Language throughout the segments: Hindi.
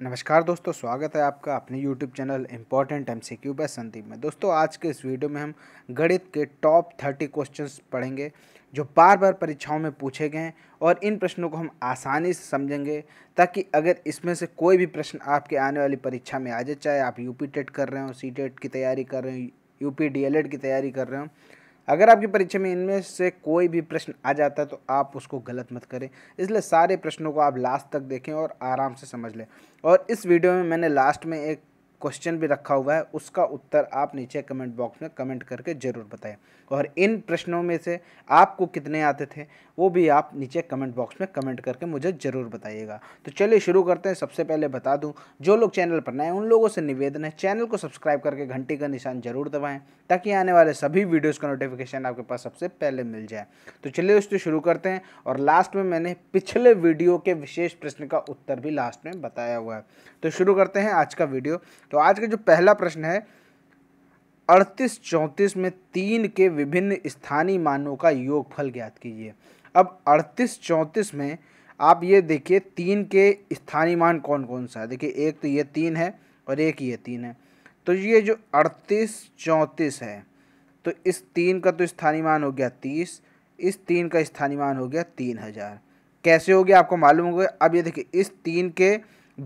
नमस्कार दोस्तों स्वागत है आपका अपने YouTube channel important M C Q Sandeep में दोस्तों आज के इस वीडियो में हम गणित के टॉप थर्टी क्वेश्चंस पढ़ेंगे जो बार बार परीक्षाओं में पूछे गए हैं और इन प्रश्नों को हम आसानी से समझेंगे ताकि अगर इसमें से कोई भी प्रश्न आपके आने वाली परीक्षा में आ जाए चाहे आप यू पी टेट कर रहे हो सी टेट की तैयारी कर रहे हो U P D El Ed की तैयारी कर रहे हो अगर आपकी परीक्षा में इनमें से कोई भी प्रश्न आ जाता है तो आप उसको गलत मत करें इसलिए सारे प्रश्नों को आप लास्ट तक देखें और आराम से समझ लें और इस वीडियो में मैंने लास्ट में एक क्वेश्चन भी रखा हुआ है उसका उत्तर आप नीचे कमेंट बॉक्स में कमेंट करके ज़रूर बताएं और इन प्रश्नों में से आपको कितने आते थे वो भी आप नीचे कमेंट बॉक्स में कमेंट करके मुझे ज़रूर बताइएगा तो चलिए शुरू करते हैं सबसे पहले बता दूं जो लोग चैनल पर नए उन लोगों से निवेदन है चैनल को सब्सक्राइब करके घंटी का निशान जरूर दबाएँ ताकि आने वाले सभी वीडियोज़ का नोटिफिकेशन आपके पास सबसे पहले मिल जाए तो चलिए दोस्तों शुरू करते हैं और लास्ट में मैंने पिछले वीडियो के विशेष प्रश्न का उत्तर भी लास्ट में बताया हुआ है तो शुरू करते हैं आज का वीडियो तो आज का जो पहला प्रश्न है अड़तीस चौंतीस में तीन के विभिन्न स्थानीय मानों का योगफल ज्ञात कीजिए अब अड़तीस चौंतीस में आप ये देखिए तीन के स्थानीय मान कौन कौन सा है देखिए एक तो ये तीन है और एक ये तीन है तो ये जो अड़तीस चौंतीस है तो इस तीन का तो स्थानीय मान हो गया तीस इस तीन का स्थानीय मान हो गया तीन हज़ार कैसे हो गया आपको मालूम होगा अब ये देखिए इस तीन के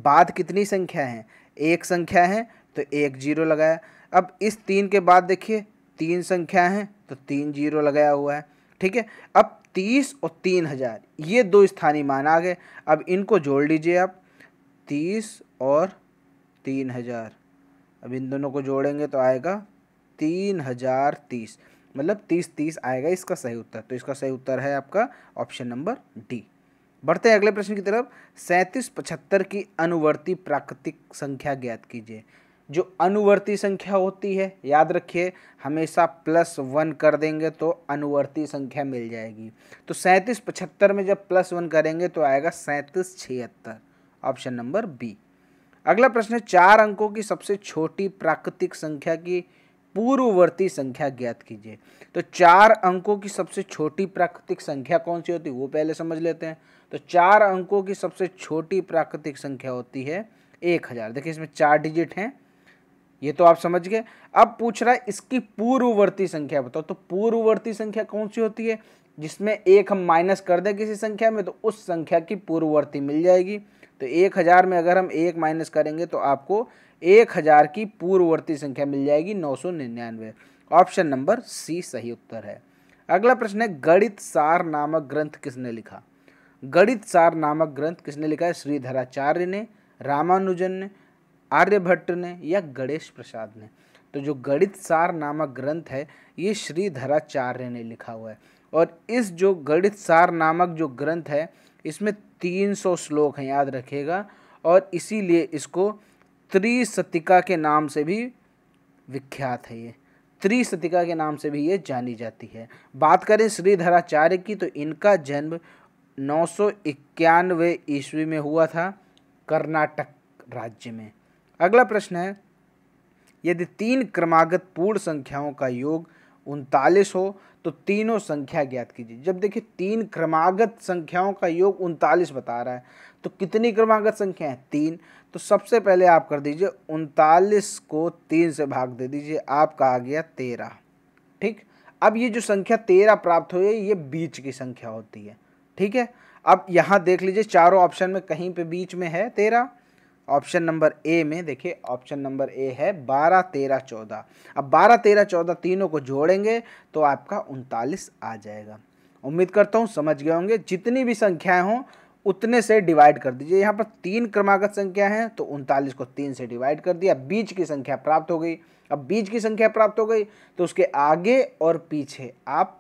बाद कितनी संख्या हैं एक संख्या है तो एक जीरो लगाया अब इस तीन के बाद देखिए तीन संख्या हैं तो तीन जीरो लगाया हुआ है ठीक है अब तीस और तीन हज़ार ये दो स्थानीय मान आ गए अब इनको जोड़ लीजिए आप तीस और तीन हज़ार अब इन दोनों को जोड़ेंगे तो आएगा तीन हज़ार तीस मतलब तीस तीस आएगा इसका सही उत्तर तो इसका सही उत्तर है आपका ऑप्शन नंबर डी बढ़ते हैं अगले प्रश्न की तरफ सैंतीस पचहत्तर की अनुवर्ती प्राकृतिक संख्या ज्ञात कीजिए जो अनुवर्ती संख्या होती है याद रखिए हमेशा प्लस वन कर देंगे तो अनुवर्ती संख्या मिल जाएगी तो सैंतीस पचहत्तर में जब प्लस वन करेंगे तो आएगा सैंतीस छिहत्तर ऑप्शन नंबर बी अगला प्रश्न है चार अंकों की सबसे छोटी प्राकृतिक संख्या की पूर्ववर्ती संख्या ज्ञात कीजिए तो चार अंकों की सबसे छोटी प्राकृतिक संख्या कौन सी होती है वो पहले समझ लेते हैं तो चार अंकों की सबसे छोटी प्राकृतिक संख्या होती है एक हज़ार देखिए इसमें चार डिजिट हैं ये तो आप समझ गए अब पूछ रहा है इसकी पूर्ववर्ती संख्या बताओ तो पूर्ववर्ती संख्या कौन सी होती है जिसमें एक हम माइनस कर दें किसी संख्या में तो उस संख्या की पूर्ववर्ती मिल जाएगी तो एक हज़ार में अगर हम एक माइनस करेंगे तो आपको एक हज़ार की पूर्ववर्ती संख्या मिल जाएगी नौ सौ निन्यानवे ऑप्शन नंबर सी सही उत्तर है अगला प्रश्न है गणित सार नामक ग्रंथ किसने लिखा गणित सार नामक ग्रंथ किसने लिखा है श्रीधराचार्य ने रामानुजन ने आर्यभट्ट ने या गणेश प्रसाद ने तो जो गणित सार नामक ग्रंथ है ये श्रीधराचार्य ने लिखा हुआ है और इस जो गणित सार नामक जो ग्रंथ है इसमें 300 श्लोक हैं याद रखेगा और इसीलिए इसको त्रिशतिका के नाम से भी विख्यात है ये त्रिशतिका के नाम से भी ये जानी जाती है बात करें श्रीधराचार्य की तो इनका जन्म नौ सौ इक्यानवे ईस्वी में हुआ था कर्नाटक राज्य में अगला प्रश्न है यदि तीन क्रमागत पूर्ण संख्याओं का योग उनतालीस हो तो तीनों संख्या ज्ञात कीजिए जब देखिए तीन क्रमागत संख्याओं का योग उनतालीस बता रहा है तो कितनी क्रमागत संख्या है तीन तो सबसे पहले आप कर दीजिए उनतालीस को तीन से भाग दे दीजिए आपका आ गया तेरह ठीक अब ये जो संख्या तेरह प्राप्त हुई है ये बीच की संख्या होती है ठीक है अब यहाँ देख लीजिए चारों ऑप्शन में कहीं पे बीच में है तेरह ऑप्शन नंबर ए में देखिए ऑप्शन नंबर ए है बारह तेरह चौदह अब बारह तेरह चौदह तीनों को जोड़ेंगे तो आपका उनतालीस आ जाएगा उम्मीद करता हूँ समझ गए होंगे जितनी भी संख्याएं हों उतने से डिवाइड कर दीजिए यहाँ पर तीन क्रमागत संख्या हैं तो उनतालीस को तीन से डिवाइड कर दिया बीच की संख्या प्राप्त हो गई अब बीच की संख्या प्राप्त हो गई तो उसके आगे और पीछे आप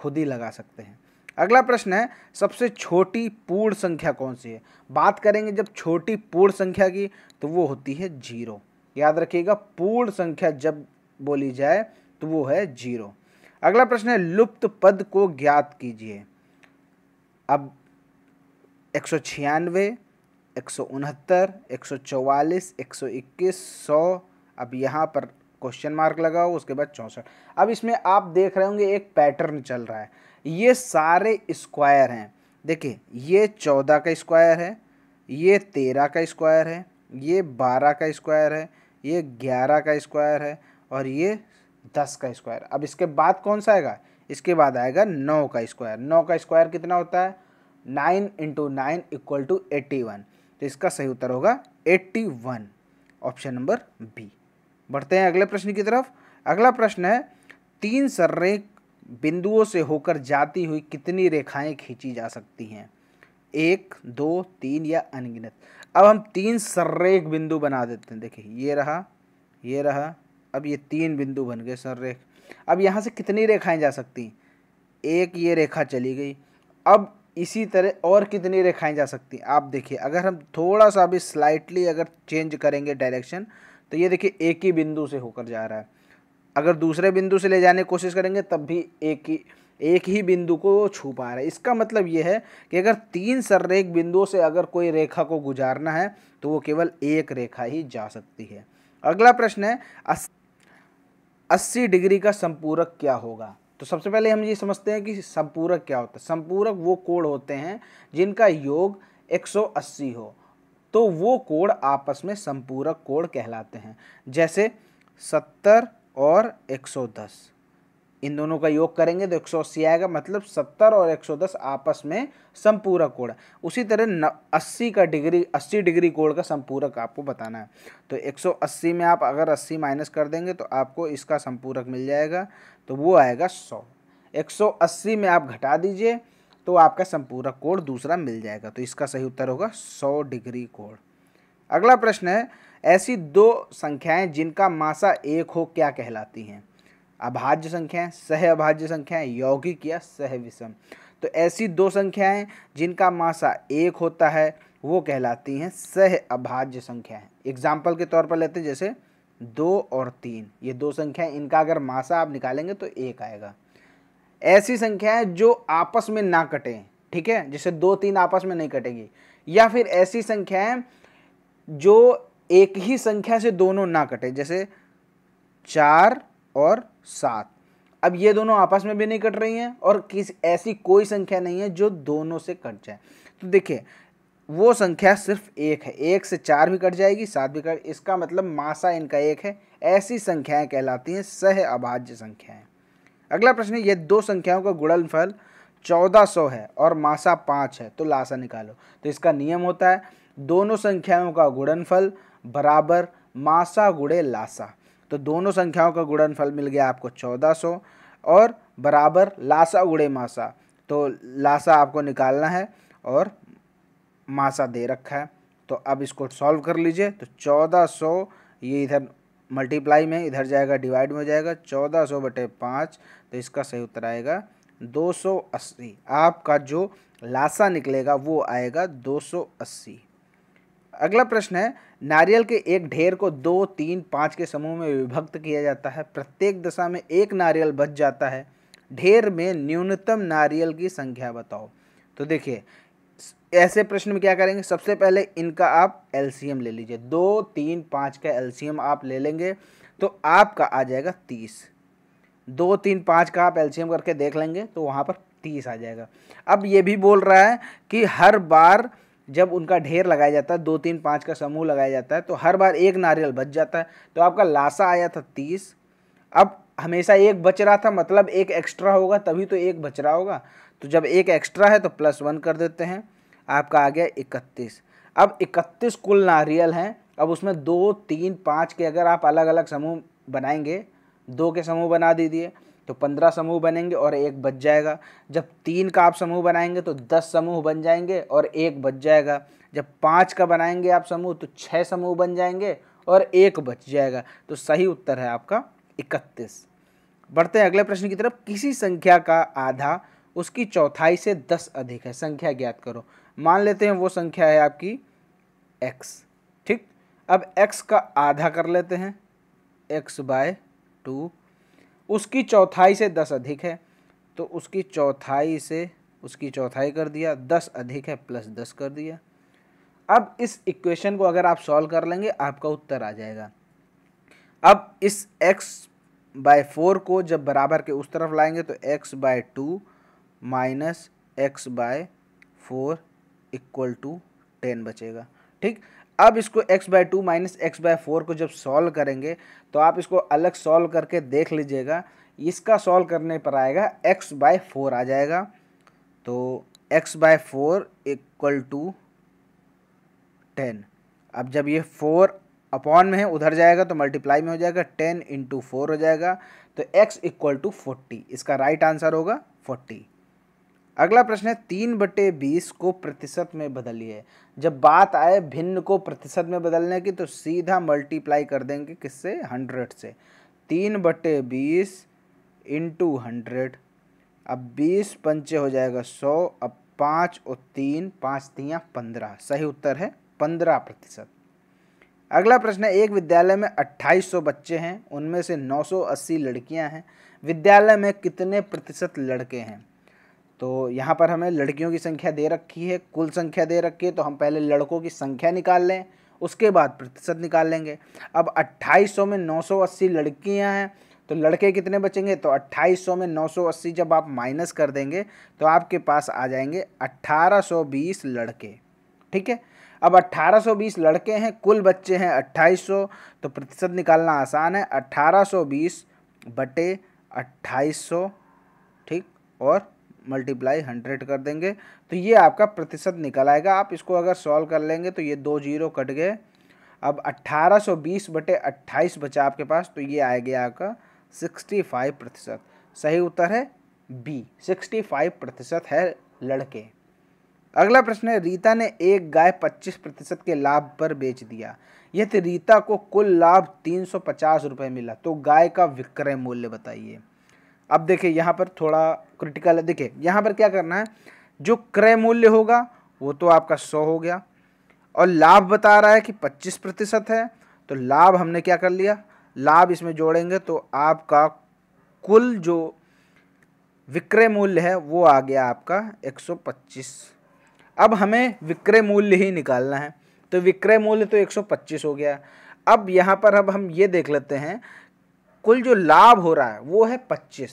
खुद ही लगा सकते हैं अगला प्रश्न है सबसे छोटी पूर्ण संख्या कौन सी है बात करेंगे जब छोटी पूर्ण संख्या की तो वो होती है जीरो याद रखिएगा पूर्ण संख्या जब बोली जाए तो वो है जीरो अगला प्रश्न है लुप्त पद को ज्ञात कीजिए अब एक सौ छियानवे एक सौ उनहत्तर एक सौ चौवालीस एक सौ इक्कीस सौ अब यहाँ पर क्वेश्चन मार्क लगाओ उसके बाद चौंसठ अब इसमें आप देख रहे होंगे एक पैटर्न चल रहा है ये सारे स्क्वायर हैं देखिए ये चौदह का स्क्वायर है ये तेरह का स्क्वायर है ये बारह का स्क्वायर है ये ग्यारह का स्क्वायर है और ये दस का स्क्वायर अब इसके बाद कौन सा आएगा इसके बाद आएगा नौ का स्क्वायर नौ का स्क्वायर कितना होता है nine into nine equal to eighty one तो इसका सही उत्तर होगा eighty one option number B बढ़ते हैं अगले प्रश्न की तरफ अगला प्रश्न है तीन सर्रे बिंदुओं से होकर जाती हुई कितनी रेखाएं खींची जा सकती हैं एक दो तीन या अनगिनत अब हम तीन सर्रेख बिंदु बना देते हैं देखिए ये रहा ये रहा अब ये तीन बिंदु बन गए सर्रेख अब यहाँ से कितनी रेखाएं जा सकती हैं एक ये रेखा चली गई अब इसी तरह और कितनी रेखाएं जा सकती हैं आप देखिए अगर हम थोड़ा सा भी स्लाइटली अगर चेंज करेंगे डायरेक्शन तो ये देखिए एक ही बिंदु से होकर जा रहा है अगर दूसरे बिंदु से ले जाने की कोशिश करेंगे तब भी एक ही एक ही बिंदु को छू पा रहा है इसका मतलब ये है कि अगर तीन सररेख बिंदुओं से अगर कोई रेखा को गुजारना है तो वो केवल एक रेखा ही जा सकती है अगला प्रश्न है अस्सी डिग्री का संपूरक क्या होगा तो सबसे पहले हम ये समझते हैं कि संपूरक क्या होता है संपूरक वो कोड़ होते हैं जिनका योग 180 हो तो वो कोड़ आपस में संपूरक कोड़ कहलाते हैं जैसे सत्तर और 110 इन दोनों का योग करेंगे तो अस्सी आएगा मतलब 70 और 110 आपस में संपूरक कोण उसी तरह न, 80 का डिग्री 80 डिग्री कोण का संपूरक आपको बताना है तो 180 में आप अगर 80 माइनस कर देंगे तो आपको इसका संपूरक मिल जाएगा तो वो आएगा 100 180 में आप घटा दीजिए तो आपका संपूरक कोण दूसरा मिल जाएगा तो इसका सही उत्तर होगा सौ डिग्री कोण अगला प्रश्न है ऐसी दो संख्याएं जिनका मासा एक हो क्या कहलाती हैं अभाज्य संख्याएं सह अभाज्य संख्याएं यौगिक या सह विषम तो ऐसी दो संख्याएं जिनका मासा एक होता है वो कहलाती हैं सह अभाज्य संख्याएं एग्जाम्पल के तौर पर लेते हैं जैसे दो और तीन ये दो संख्याएं इनका अगर मासा आप निकालेंगे तो एक आएगा ऐसी संख्याएं जो आपस में ना कटें ठीक है जैसे दो तीन आपस में नहीं कटेगी या फिर ऐसी संख्याएं जो एक ही संख्या से दोनों ना कटे जैसे चार और सात अब ये दोनों आपस में भी नहीं कट रही हैं और किस ऐसी कोई संख्या नहीं है जो दोनों से कट जाए तो देखिए वो संख्या सिर्फ एक है एक से चार भी कट जाएगी सात भी कट इसका मतलब मासा इनका एक है ऐसी संख्याएं कहलाती हैं सह अभाज्य संख्याएं अगला प्रश्न ये दो संख्याओं का गुणनफल चौदह सौ है और मासा पाँच है तो लासा निकालो तो इसका नियम होता है दोनों संख्याओं का गुणनफल बराबर मासा गुड़े लासा तो दोनों संख्याओं का गुणनफल मिल गया आपको चौदह सौ और बराबर लासा गुड़े मासा तो लासा आपको निकालना है और मासा दे रखा है तो अब इसको सॉल्व कर लीजिए तो चौदह सौ ये इधर मल्टीप्लाई में इधर जाएगा डिवाइड में हो जाएगा चौदह सौ बटे पाँच तो इसका सही उत्तर आएगा दो सौ अस्सी आपका जो लासा निकलेगा वो आएगा दो सौ अस्सी अगला प्रश्न है नारियल के एक ढेर को दो तीन पाँच के समूह में विभक्त किया जाता है प्रत्येक दशा में एक नारियल बच जाता है ढेर में न्यूनतम नारियल की संख्या बताओ तो देखिए ऐसे प्रश्न में क्या करेंगे सबसे पहले इनका आप एलसीएम ले लीजिए दो तीन पाँच का एलसीएम आप ले लेंगे तो आपका आ जाएगा तीस दो तीन पाँच का आप एलसीएम करके देख लेंगे तो वहाँ पर तीस आ जाएगा अब ये भी बोल रहा है कि हर बार जब उनका ढेर लगाया जाता है दो तीन पाँच का समूह लगाया जाता है तो हर बार एक नारियल बच जाता है तो आपका लाशा आया था तीस अब हमेशा एक बच रहा था मतलब एक एक्स्ट्रा होगा तभी तो एक बच रहा होगा तो जब एक एक्स्ट्रा है तो प्लस वन कर देते हैं आपका आ गया इकतीस अब इकतीस कुल नारियल हैं अब उसमें दो तीन पाँच के अगर आप अलग अलग समूह बनाएंगे दो के समूह बना दीजिए तो पंद्रह समूह बनेंगे और एक बच जाएगा जब तीन का आप समूह बनाएंगे तो दस समूह बन जाएंगे और एक बच जाएगा जब पाँच का बनाएंगे आप समूह तो छः समूह बन जाएंगे और एक बच जाएगा तो सही उत्तर है आपका इकतीस बढ़ते हैं अगले प्रश्न की तरफ किसी संख्या का आधा उसकी चौथाई से दस अधिक है संख्या ज्ञात करो मान लेते हैं वो संख्या है आपकी एक्स ठीक अब एक्स का आधा कर लेते हैं एक्स बाय टू उसकी चौथाई से दस अधिक है तो उसकी चौथाई से उसकी चौथाई कर दिया दस अधिक है प्लस दस कर दिया अब इस इक्वेशन को अगर आप सॉल्व कर लेंगे आपका उत्तर आ जाएगा अब इस x बाय फोर को जब बराबर के उस तरफ लाएंगे तो x by two minus X by four equal to ten बचेगा ठीक अब इसको x by two minus X by four को जब सॉल्व करेंगे तो आप इसको अलग सॉल्व करके देख लीजिएगा इसका सॉल्व करने पर आएगा x बाय फोर आ जाएगा तो x by four equal to ten अब जब ये फोर अपॉन में है उधर जाएगा तो मल्टीप्लाई में हो जाएगा टेन इंटू फोर हो जाएगा तो x इक्वल टू फोर्टी इसका राइट आंसर होगा फोर्टी अगला प्रश्न है तीन बटे बीस को प्रतिशत में बदलिए जब बात आए भिन्न को प्रतिशत में बदलने की तो सीधा मल्टीप्लाई कर देंगे किससे हंड्रेड से तीन बटे बीस इंटू हंड्रेड अब बीस पंचे हो जाएगा सौ अब पाँच और तीन पाँच तीया पंद्रह सही उत्तर है पंद्रह प्रतिशत अगला प्रश्न है एक विद्यालय में सौ बच्चे हैं उनमें से अस्सी लड़कियां हैं विद्यालय में कितने प्रतिशत लड़के हैं तो यहाँ पर हमें लड़कियों की संख्या दे रखी है कुल संख्या दे रखी है तो हम पहले लड़कों की संख्या निकाल लें उसके बाद प्रतिशत निकाल लेंगे अब 2800 में 980 लड़कियां हैं तो लड़के कितने बचेंगे तो 2800 में 980 जब आप माइनस कर देंगे तो आपके पास आ जाएंगे 1820 लड़के ठीक है अब 1820 लड़के हैं कुल बच्चे हैं 2800 तो प्रतिशत निकालना आसान है 1820 बटे 2800 ठीक और मल्टीप्लाई हंड्रेड कर देंगे तो ये आपका प्रतिशत निकल आएगा आप इसको अगर सॉल्व कर लेंगे तो ये दो जीरो कट गए अब अट्ठारह सौ बीस बटे अट्ठाईस बचा आपके पास तो ये आ गया आपका फाइव प्रतिशत सही उत्तर है बी सिक्सटी फाइव प्रतिशत है लड़के अगला प्रश्न है रीता ने एक गाय पच्चीस प्रतिशत के लाभ पर बेच दिया यदि तो रीता को कुल लाभ तीन सौ पचास रुपये मिला तो गाय का विक्रय मूल्य बताइए अब देखिए यहाँ पर थोड़ा क्रिटिकल है देखिए यहाँ पर क्या करना है जो क्रय मूल्य होगा वो तो आपका सौ हो गया और लाभ बता रहा है कि पच्चीस प्रतिशत है तो लाभ हमने क्या कर लिया लाभ इसमें जोड़ेंगे तो आपका कुल जो विक्रय मूल्य है वो आ गया आपका एक सौ पच्चीस अब हमें विक्रय मूल्य ही निकालना है तो विक्रय मूल्य तो एक सौ पच्चीस हो गया अब यहाँ पर अब हम ये देख लेते हैं कुल जो लाभ हो रहा है वो है पच्चीस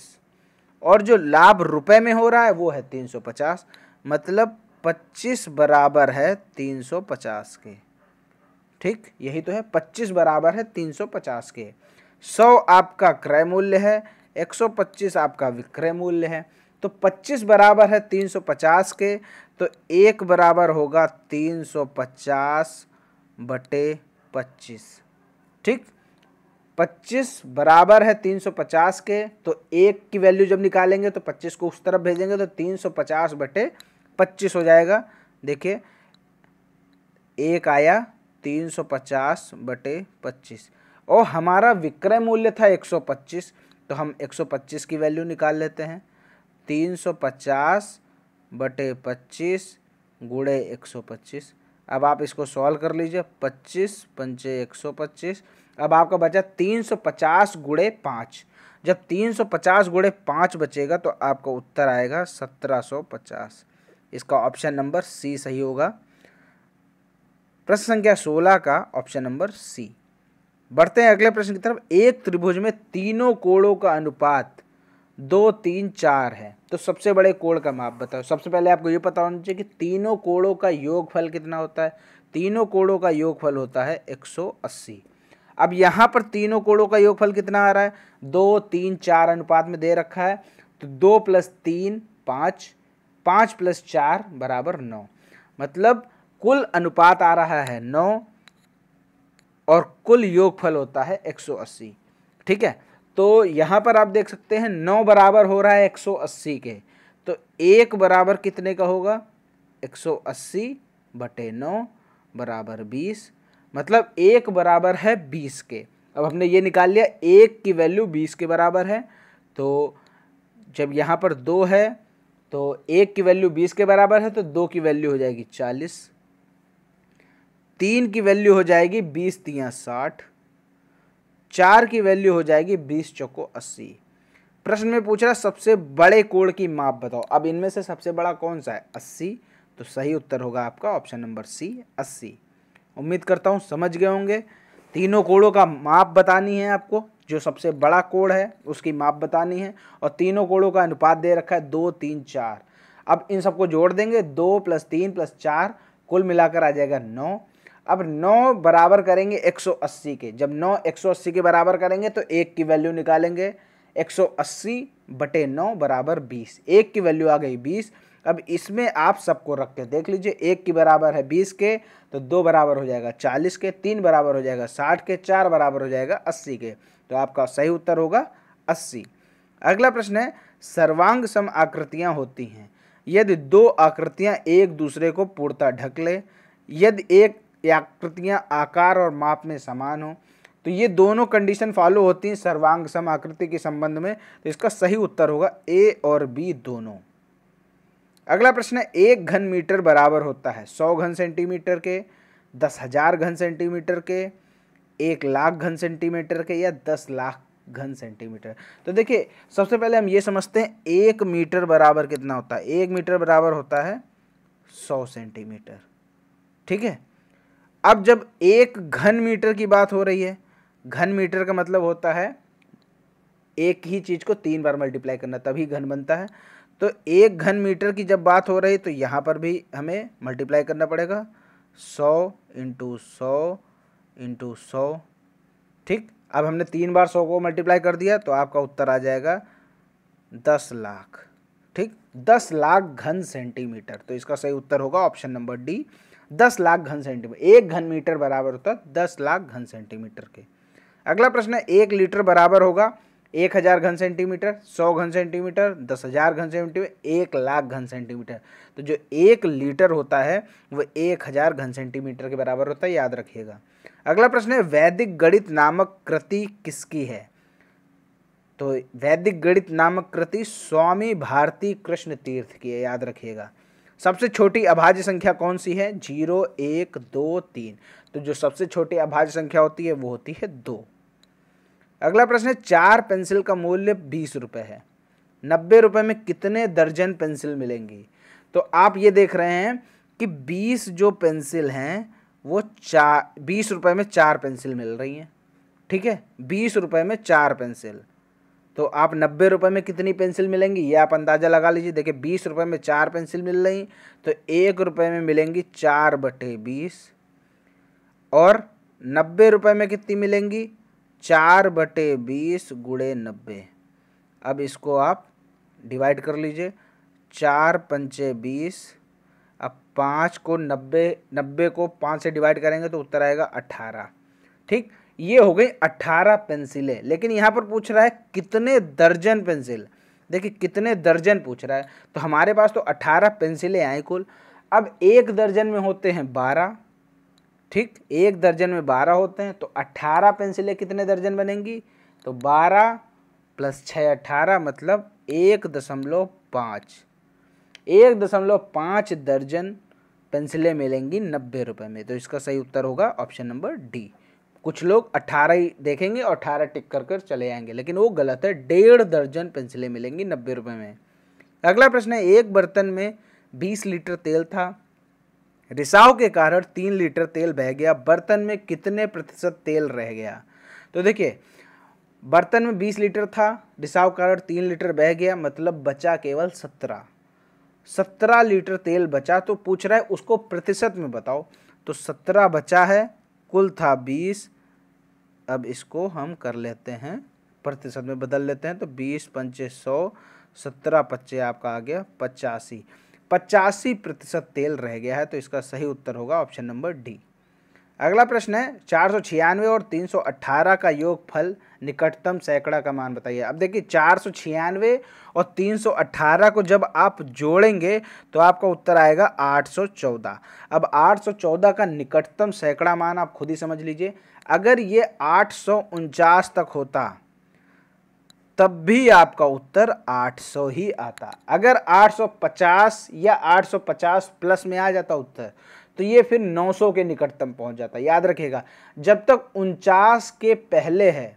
और जो लाभ रुपए में हो रहा है वो है तीन सौ पचास मतलब पच्चीस बराबर है तीन सौ पचास के ठीक यही तो है पच्चीस बराबर है तीन सौ पचास के सौ आपका क्रय मूल्य है एक सौ पच्चीस आपका विक्रय मूल्य है तो पच्चीस बराबर है तीन सौ पचास के तो एक बराबर होगा तीन सौ पचास बटे पच्चीस ठीक 25 बराबर है 350 के तो एक की वैल्यू जब निकालेंगे तो 25 को उस तरफ भेजेंगे तो 350 बटे 25 हो जाएगा देखिए एक आया 350 बटे 25 और हमारा विक्रय मूल्य था 125 तो हम 125 की वैल्यू निकाल लेते हैं 350 बटे 25 गुड़े 125 अब आप इसको सॉल्व कर लीजिए 25 पंचे 125 अब आपका बचा तीन सौ पचास गुड़े पाँच जब तीन सौ पचास गुड़े पाँच बचेगा तो आपका उत्तर आएगा सत्रह सौ पचास इसका ऑप्शन नंबर सी सही होगा प्रश्न संख्या सोलह का ऑप्शन नंबर सी बढ़ते हैं अगले प्रश्न की तरफ एक त्रिभुज में तीनों कोणों का अनुपात दो तीन चार है तो सबसे बड़े कोण का माप बताओ सबसे पहले आपको ये पता होना चाहिए कि तीनों कोणों का योगफल कितना होता है तीनों कोणों का योगफल होता है अस्सी अब यहाँ पर तीनों कोणों का योगफल कितना आ रहा है दो तीन चार अनुपात में दे रखा है तो दो प्लस तीन पाँच पाँच प्लस चार बराबर नौ मतलब कुल अनुपात आ रहा है नौ और कुल योगफल होता है एक सौ अस्सी ठीक है तो यहाँ पर आप देख सकते हैं नौ बराबर हो रहा है एक सौ अस्सी के तो एक बराबर कितने का होगा एक सौ अस्सी बटे नौ बराबर बीस मतलब एक बराबर है बीस के अब हमने ये निकाल लिया एक की वैल्यू बीस के बराबर है तो जब यहाँ पर दो है तो एक की वैल्यू बीस के बराबर है तो दो की वैल्यू हो जाएगी चालीस तीन की वैल्यू हो जाएगी बीस तिया साठ चार की वैल्यू हो जाएगी बीस चौको अस्सी प्रश्न में पूछ रहा सबसे बड़े कोण की माप बताओ अब इनमें से सबसे बड़ा कौन सा है अस्सी तो सही उत्तर होगा आपका ऑप्शन नंबर सी अस्सी उम्मीद करता हूँ समझ गए होंगे तीनों कोड़ों का माप बतानी है आपको जो सबसे बड़ा कोड़ है उसकी माप बतानी है और तीनों कोड़ों का अनुपात दे रखा है दो तीन चार अब इन सबको जोड़ देंगे दो प्लस तीन प्लस चार कुल मिलाकर आ जाएगा नौ अब नौ बराबर करेंगे 180 के जब नौ 180 के बराबर करेंगे तो एक की वैल्यू निकालेंगे 180 बटे नौ बराबर बीस एक की वैल्यू आ गई बीस अब इसमें आप सबको रख के देख लीजिए एक की बराबर है बीस के तो दो बराबर हो जाएगा चालीस के तीन बराबर हो जाएगा साठ के चार बराबर हो जाएगा अस्सी के तो आपका सही उत्तर होगा अस्सी अगला प्रश्न है सर्वांग सम आकृतियाँ होती हैं यदि दो आकृतियाँ एक दूसरे को पूर्णता ढक ले यदि एक आकृतियाँ आकार और माप में समान हो तो ये दोनों कंडीशन फॉलो होती हैं सर्वांग सम आकृति के संबंध में तो इसका सही उत्तर होगा ए और बी दोनों अगला प्रश्न है एक घन मीटर बराबर होता है सौ घन सेंटीमीटर के दस हज़ार घन सेंटीमीटर के एक लाख घन सेंटीमीटर के या दस लाख घन सेंटीमीटर तो देखिए सबसे पहले हम ये समझते हैं एक मीटर बराबर कितना होता है एक मीटर बराबर होता है सौ सेंटीमीटर ठीक है अब जब एक घन मीटर की बात हो रही है घन मीटर का मतलब होता है एक ही चीज़ को तीन बार मल्टीप्लाई करना तभी घन बनता है तो एक घन मीटर की जब बात हो रही तो यहाँ पर भी हमें मल्टीप्लाई करना पड़ेगा सौ इंटू सौ इंटू सौ ठीक अब हमने तीन बार सौ को मल्टीप्लाई कर दिया तो आपका उत्तर आ जाएगा दस लाख ठीक दस लाख घन सेंटीमीटर तो इसका सही उत्तर होगा ऑप्शन नंबर डी दस लाख घन सेंटीमीटर एक घन मीटर बराबर होता है दस लाख घन सेंटीमीटर के अगला प्रश्न है एक लीटर बराबर होगा एक हज़ार घन सेंटीमीटर सौ घन सेंटीमीटर दस हज़ार घन सेंटीमीटर एक लाख घन सेंटीमीटर तो जो एक लीटर होता है वह एक हज़ार घन सेंटीमीटर के बराबर होता है याद रखिएगा अगला प्रश्न है वैदिक गणित नामक कृति किसकी है तो वैदिक गणित नामक कृति स्वामी भारती कृष्ण तीर्थ की है याद रखिएगा सबसे छोटी अभाज्य संख्या कौन सी है जीरो एक दो तीन तो जो सबसे छोटी अभाज्य संख्या होती है वो होती है दो अगला प्रश्न है चार पेंसिल का मूल्य बीस रुपये है नब्बे रुपये में कितने दर्जन पेंसिल मिलेंगी तो आप ये देख रहे हैं कि बीस जो पेंसिल हैं वो चार बीस रुपये में चार पेंसिल मिल रही हैं ठीक है बीस रुपये में चार पेंसिल तो आप नब्बे रुपये में कितनी पेंसिल मिलेंगी ये आप अंदाज़ा लगा लीजिए देखिए बीस रुपये में चार पेंसिल मिल रही तो एक रुपये में मिलेंगी चार बटे बीस और नब्बे रुपये में कितनी मिलेंगी चार बटे बीस गुड़े नब्बे अब इसको आप डिवाइड कर लीजिए चार पंचे बीस अब पाँच को नब्बे नब्बे को पाँच से डिवाइड करेंगे तो उत्तर आएगा अट्ठारह ठीक ये हो गई अट्ठारह पेंसिलें लेकिन यहाँ पर पूछ रहा है कितने दर्जन पेंसिल देखिए कितने दर्जन पूछ रहा है तो हमारे पास तो अट्ठारह पेंसिलें आई कुल अब एक दर्जन में होते हैं बारह ठीक एक दर्जन में बारह होते हैं तो अट्ठारह पेंसिलें कितने दर्जन बनेंगी तो बारह प्लस छः अट्ठारह मतलब एक दशमलव पाँच एक दशमलव पाँच दर्जन पेंसिलें मिलेंगी नब्बे रुपये में तो इसका सही उत्तर होगा ऑप्शन नंबर डी कुछ लोग अट्ठारह ही देखेंगे और अट्ठारह टिक कर कर चले आएंगे लेकिन वो गलत है डेढ़ दर्जन पेंसिलें मिलेंगी नब्बे रुपये में अगला प्रश्न है एक बर्तन में बीस लीटर तेल था रिसाव के कारण तीन लीटर तेल बह गया बर्तन में कितने प्रतिशत तेल रह गया तो देखिए बर्तन में बीस लीटर था रिसाव कारण तीन लीटर बह गया मतलब बचा केवल सत्रह सत्रह लीटर तेल बचा तो पूछ रहा है उसको प्रतिशत में बताओ तो सत्रह बचा है कुल था बीस अब इसको हम कर लेते हैं प्रतिशत में बदल लेते हैं तो बीस पंचे सौ सत्रह पच्चे आपका आ गया पचासी पचासी प्रतिशत तेल रह गया है तो इसका सही उत्तर होगा ऑप्शन नंबर डी अगला प्रश्न है चार सौ छियानवे और तीन सौ अट्ठारह का योगफल निकटतम सैकड़ा का मान बताइए अब देखिए चार सौ छियानवे और तीन सौ अट्ठारह को जब आप जोड़ेंगे तो आपका उत्तर आएगा आठ सौ चौदह अब आठ सौ चौदह का निकटतम सैकड़ा मान आप खुद ही समझ लीजिए अगर ये आठ सौ उनचास तक होता तब भी आपका उत्तर 800 ही आता अगर 850 या 850 प्लस में आ जाता उत्तर तो ये फिर 900 के निकटतम पहुंच जाता याद रखेगा जब तक उनचास के पहले है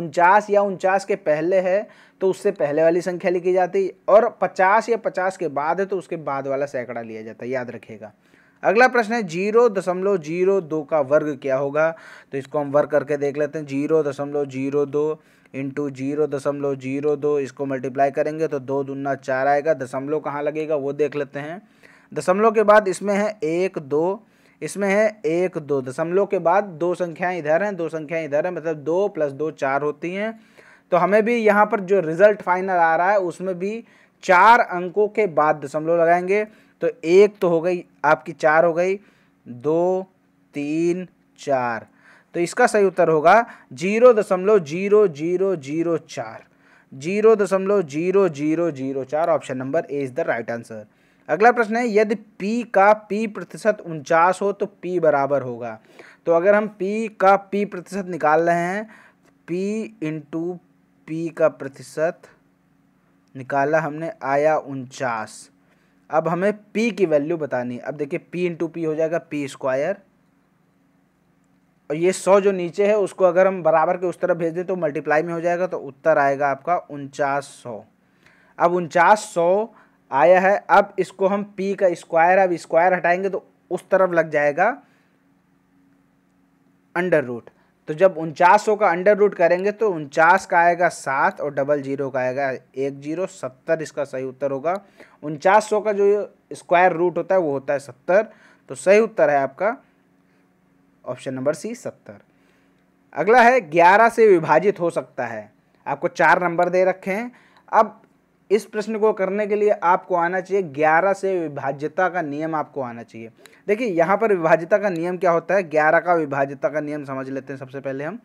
उनचास या उनचास के पहले है तो उससे पहले वाली संख्या लिखी जाती और 50 या 50 के बाद है तो उसके बाद वाला सैकड़ा लिया जाता याद रखेगा अगला प्रश्न है जीरो दशमलव जीरो दो का वर्ग क्या होगा तो इसको हम वर्ग करके देख लेते हैं जीरो दशमलव जीरो दो इंटू जीरो दशमलव जीरो दो इसको मल्टीप्लाई करेंगे तो दो दुना चार आएगा दशमलव कहाँ लगेगा वो देख लेते हैं दशमलव के बाद इसमें है एक दो इसमें है एक दो दशमलव के बाद दो संख्याएं इधर हैं दो संख्याएं इधर हैं मतलब दो प्लस दो चार होती हैं तो हमें भी यहाँ पर जो रिज़ल्ट फाइनल आ रहा है उसमें भी चार अंकों के बाद दशमलव लगाएंगे तो एक तो हो गई आपकी चार हो गई दो तीन चार तो इसका सही उत्तर होगा जीरो दशमलव जीरो जीरो जीरो चार जीरो दशमलव जीरो जीरो जीरो चार option number A is the right answer अगला प्रश्न है यदि पी का पी प्रतिशत उनचास हो तो पी बराबर होगा तो अगर हम पी का पी प्रतिशत निकाल रहे हैं पी इंटू पी का प्रतिशत निकाला हमने आया उनचास अब हमें पी की वैल्यू बतानी अब देखिए पी इंटू पी हो जाएगा पी स्क्वायर और ये सौ जो नीचे है उसको अगर हम बराबर के उस तरफ भेज दें तो मल्टीप्लाई में हो जाएगा तो उत्तर आएगा आपका उनचास सौ अब उनचास सौ आया है अब इसको हम पी का स्क्वायर अब स्क्वायर हटाएंगे तो उस तरफ लग जाएगा अंडर रूट तो जब उनचास सौ का अंडर रूट करेंगे तो उनचास का आएगा सात और डबल जीरो का आएगा एक जीरो सत्तर इसका सही उत्तर होगा उनचास सौ का जो स्क्वायर रूट होता है वो होता है सत्तर तो सही उत्तर है आपका ऑप्शन नंबर सी सत्तर अगला है ग्यारह से विभाजित हो सकता है आपको चार नंबर दे रखे हैं अब इस प्रश्न को करने के लिए आपको आना चाहिए ग्यारह से विभाज्यता का नियम आपको आना चाहिए देखिए यहाँ पर विभाज्यता का नियम क्या होता है ग्यारह का विभाज्यता का नियम समझ लेते हैं सबसे पहले हम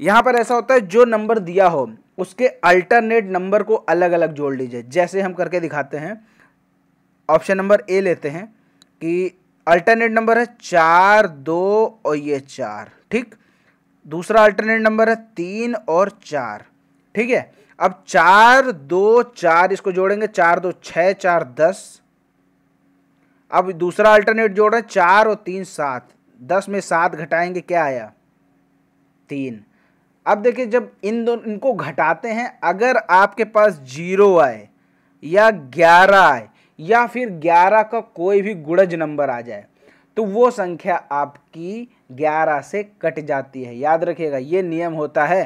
यहाँ पर ऐसा होता है जो नंबर दिया हो उसके अल्टरनेट नंबर को अलग अलग जोड़ लीजिए जैसे हम करके दिखाते हैं ऑप्शन नंबर ए लेते हैं कि अल्टरनेट नंबर है चार दो और ये चार ठीक दूसरा अल्टरनेट नंबर है तीन और चार ठीक है अब चार दो चार इसको जोड़ेंगे चार दो छ चार दस अब दूसरा अल्टरनेट जोड़ रहे हैं चार और तीन सात दस में सात घटाएंगे क्या आया तीन अब देखिए जब इन दोनों इनको घटाते हैं अगर आपके पास जीरो आए या ग्यारह आए या फिर ग्यारह का कोई भी गुड़ज नंबर आ जाए तो वो संख्या आपकी ग्यारह से कट जाती है याद रखिएगा ये नियम होता है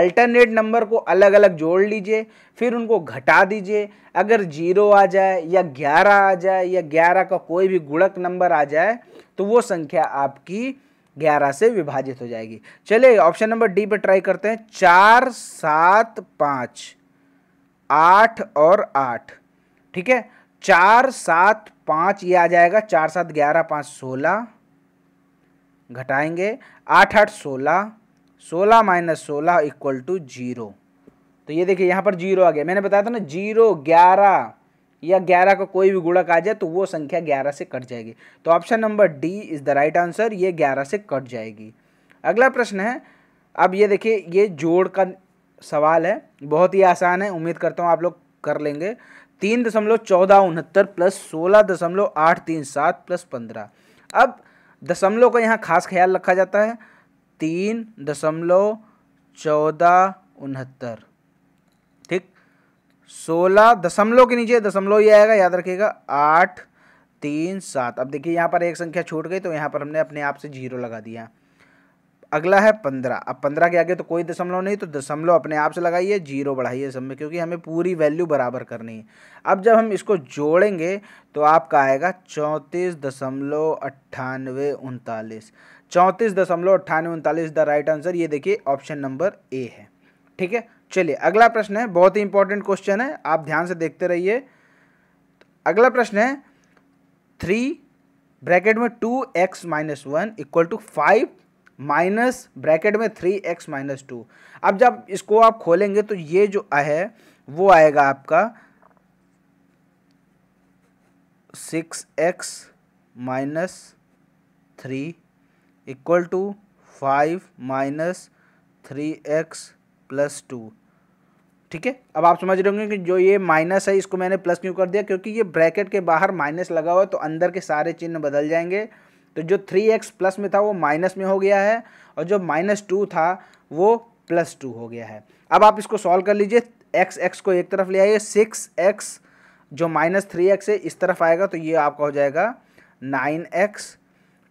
अल्टरनेट नंबर को अलग अलग जोड़ लीजिए फिर उनको घटा दीजिए अगर जीरो आ जाए या ग्यारह आ जाए या ग्यारह का कोई भी गुणक नंबर आ जाए तो वो संख्या आपकी ग्यारह से विभाजित हो जाएगी चलिए ऑप्शन नंबर डी पर ट्राई करते हैं चार सात पाँच आठ और आठ ठीक है चार सात पाँच ये आ जाएगा चार सात ग्यारह पाँच सोलह घटाएंगे आठ आठ सोलह सोलह माइनस सोलह इक्वल टू जीरो तो ये देखिए यहाँ पर जीरो आ गया मैंने बताया था ना जीरो ग्यारह या ग्यारह का को कोई भी गुणक आ जाए तो वो संख्या ग्यारह से कट जाएगी तो option number D is the right answer ये ग्यारह से कट जाएगी अगला प्रश्न है अब ये देखिए ये जोड़ का सवाल है बहुत ही आसान है उम्मीद करता हूँ आप लोग कर लेंगे तीन दशमलव चौदह उनहत्तर प्लस सोलह दशमलव आठ तीन सात प्लस पंद्रह अब दशमलव का यहाँ खास ख्याल रखा जाता है तीन दशमलव चौदह उनहत्तर ठीक सोलह दशमलव के नीचे दशमलव ये आएगा याद रखिएगा आठ तीन सात अब देखिए यहाँ पर एक संख्या छूट गई तो यहाँ पर हमने अपने आप से जीरो लगा दिया अगला है पंद्रह अब पंद्रह के आगे तो कोई दशमलव नहीं तो दशमलव अपने आप से लगाइए जीरो बढ़ाइए सब में क्योंकि हमें पूरी वैल्यू बराबर करनी है अब जब हम इसको जोड़ेंगे तो आपका आएगा चौंतीस दशमलव अट्ठानवे उनतालीस चौंतीस दशमलव अट्ठानवे उनतालीस द राइट आंसर ये देखिए ऑप्शन नंबर ए है ठीक है चलिए अगला प्रश्न है बहुत ही इंपॉर्टेंट क्वेश्चन है आप ध्यान से देखते रहिए अगला प्रश्न है थ्री ब्रैकेट में two X minus one equal to five minus bracket में थ्री एक्स माइनस टू अब जब इसको आप खोलेंगे तो ये जो है वो आएगा आपका six X minus three equal to five minus three X plus two ठीक है अब आप समझ रहे होंगे कि जो ये माइनस है इसको मैंने प्लस क्यों कर दिया क्योंकि ये ब्रैकेट के बाहर माइनस लगा हुआ है तो अंदर के सारे चिन्ह बदल जाएंगे तो जो थ्री एक्स प्लस में था वो माइनस में हो गया है और जो माइनस टू था वो प्लस टू हो गया है अब आप इसको सॉल्व कर लीजिए एक्स एक्स को एक तरफ ले आइए सिक्स एक्स जो माइनस थ्री एक्स है इस तरफ आएगा तो ये आपका हो जाएगा नाइन एक्स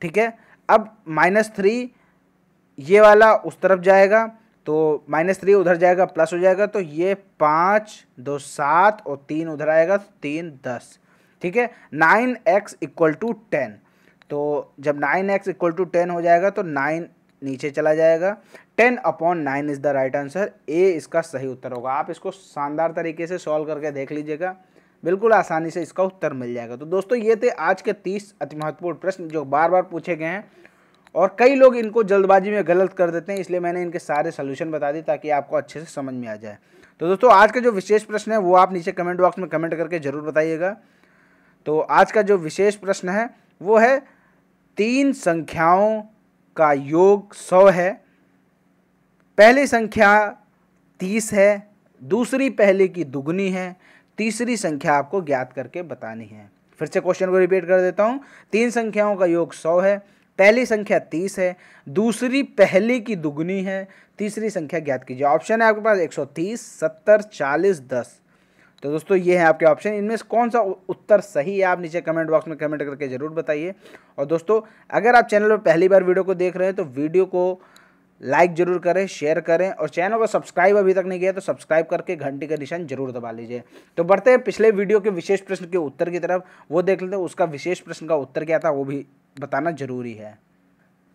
ठीक है अब माइनस थ्री ये वाला उस तरफ जाएगा तो माइनस थ्री उधर जाएगा प्लस हो जाएगा तो ये पाँच दो सात और तीन उधर आएगा तो तीन दस ठीक है nine X equal to ten तो जब nine X equal to ten हो जाएगा तो नाइन नीचे चला जाएगा ten upon nine is the right answer A इसका सही उत्तर होगा आप इसको शानदार तरीके से सॉल्व करके देख लीजिएगा बिल्कुल आसानी से इसका उत्तर मिल जाएगा तो दोस्तों ये थे आज के तीस अति महत्वपूर्ण प्रश्न जो बार बार पूछे गए हैं और कई लोग इनको जल्दबाजी में गलत कर देते हैं इसलिए मैंने इनके सारे सोल्यूशन बता दिए ताकि आपको अच्छे से समझ में आ जाए तो दोस्तों आज का जो विशेष प्रश्न है वो आप नीचे कमेंट बॉक्स में कमेंट करके ज़रूर बताइएगा तो आज का जो विशेष प्रश्न है वो है तीन संख्याओं का योग सौ है पहली संख्या तीस है दूसरी पहले की दुगनी है तीसरी संख्या आपको ज्ञात करके बतानी है फिर से क्वेश्चन को रिपीट कर देता हूँ तीन संख्याओं का योग सौ है पहली संख्या तीस है दूसरी पहले की दुगनी है तीसरी संख्या ज्ञात कीजिए ऑप्शन है आपके पास एक सौ तीस सत्तर चालीस दस तो दोस्तों ये है आपके ऑप्शन इनमें से कौन सा उत्तर सही है आप नीचे कमेंट बॉक्स में कमेंट करके ज़रूर बताइए और दोस्तों अगर आप चैनल पर पहली बार वीडियो को देख रहे हैं तो वीडियो को लाइक जरूर करें शेयर करें और चैनल को सब्सक्राइब अभी तक नहीं किया तो सब्सक्राइब करके घंटी का निशान जरूर दबा लीजिए तो बढ़ते हैं पिछले वीडियो के विशेष प्रश्न के उत्तर की तरफ वो देख लेते हैं उसका विशेष प्रश्न का उत्तर क्या था वो भी बताना जरूरी है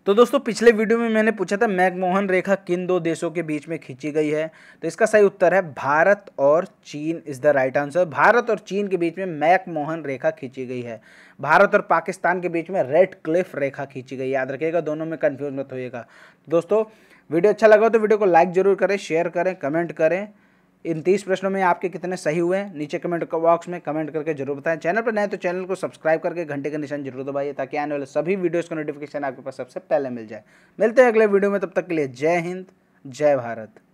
तो दोस्तों पिछले वीडियो में मैंने पूछा था मैकमोहन रेखा किन दो देशों के बीच में खींची गई है तो इसका सही उत्तर है भारत और चीन is the right answer Bharat और चीन के बीच में मैकमोहन रेखा खींची गई है भारत और पाकिस्तान के बीच में रेड क्लिफ रेखा खींची गई याद रखिएगा दोनों में कन्फ्यूज मत होइएगा दोस्तों वीडियो अच्छा लगा तो वीडियो को लाइक जरूर करें शेयर करें कमेंट करें इन तीस प्रश्नों में आपके कितने सही हुए हैं नीचे कमेंट बॉक्स में कमेंट करके जरूर बताएं चैनल पर नए तो चैनल को सब्सक्राइब करके घंटे का निशान जरूर दबाइए ताकि आने वाले सभी वीडियोस का नोटिफिकेशन आपके पास सबसे पहले मिल जाए मिलते हैं अगले वीडियो में तब तक के लिए जय हिंद जय भारत